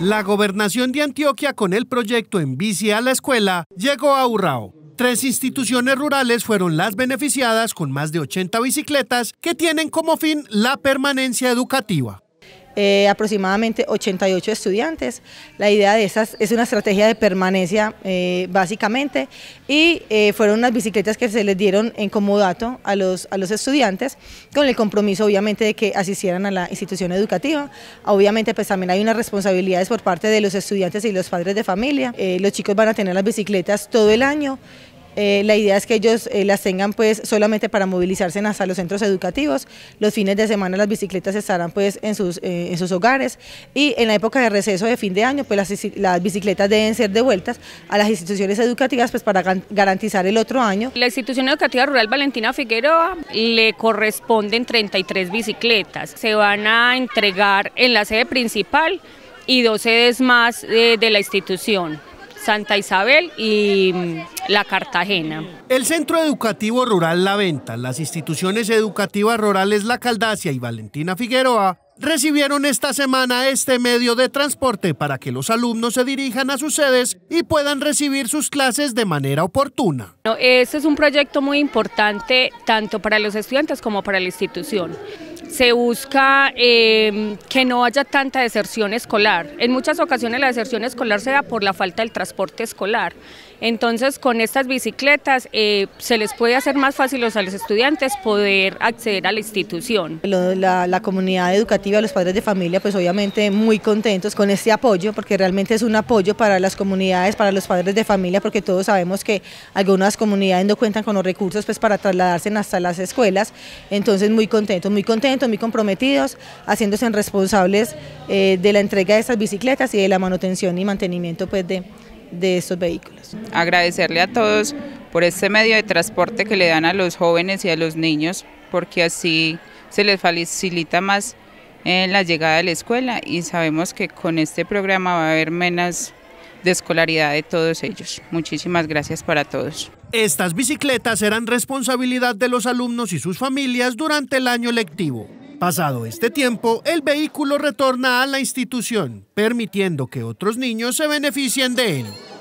La gobernación de Antioquia con el proyecto En bici a la escuela llegó a Urrao. Tres instituciones rurales fueron las beneficiadas con más de 80 bicicletas que tienen como fin la permanencia educativa. Eh, aproximadamente 88 estudiantes. La idea de esas es una estrategia de permanencia eh, básicamente y eh, fueron unas bicicletas que se les dieron en comodato a los, a los estudiantes con el compromiso obviamente de que asistieran a la institución educativa. Obviamente pues también hay unas responsabilidades por parte de los estudiantes y los padres de familia. los chicos van a tener las bicicletas todo el año. Eh, la idea es que ellos eh, las tengan pues solamente para movilizarse hasta los centros educativos. Los fines de semana las bicicletas estarán pues eh, en sus, hogares y en la época de receso de fin de año pues las, bicicletas deben ser devueltas a las instituciones educativas pues, para garantizar el otro año. La institución educativa rural Valentina Figueroa le corresponden 33 bicicletas. Se van a entregar en la sede principal y dos sedes más de la institución. Santa Isabel y mm, La Cartagena. El Centro Educativo Rural La Venta, las instituciones educativas rurales La Caldacia y Valentina Figueroa recibieron esta semana este medio de transporte para que los alumnos se dirijan a sus sedes y puedan recibir sus clases de manera oportuna. Este es un proyecto muy importante tanto para los estudiantes como para la institución se busca em, que no haya tanta deserción escolar. En muchas ocasiones la deserción escolar se da por la falta del transporte escolar. Entonces con estas bicicletas eh, se les puede hacer más fácil a los estudiantes poder acceder a la institución. La, comunidad educativa, los padres de familia, pues obviamente muy contentos con este apoyo, porque realmente es un apoyo para las comunidades, para los padres de familia, porque todos sabemos que algunas comunidades no cuentan con los recursos pues, para trasladarse hasta las escuelas. Entonces muy contentos, muy contentos muy comprometidos, haciéndose responsables eh, de la entrega de estas bicicletas y de la manutención y mantenimiento pues, de, de estos vehículos. Agradecerle a todos por este medio de transporte que le dan a los jóvenes y a los niños, porque así se les facilita más en la llegada a la escuela y sabemos que con este programa va a haber menos de escolaridad de todos ellos. Muchísimas gracias para todos. Estas bicicletas eran responsabilidad de los alumnos y sus familias durante el año lectivo. Pasado este tiempo, el vehículo retorna a la institución, permitiendo que otros niños se beneficien de él.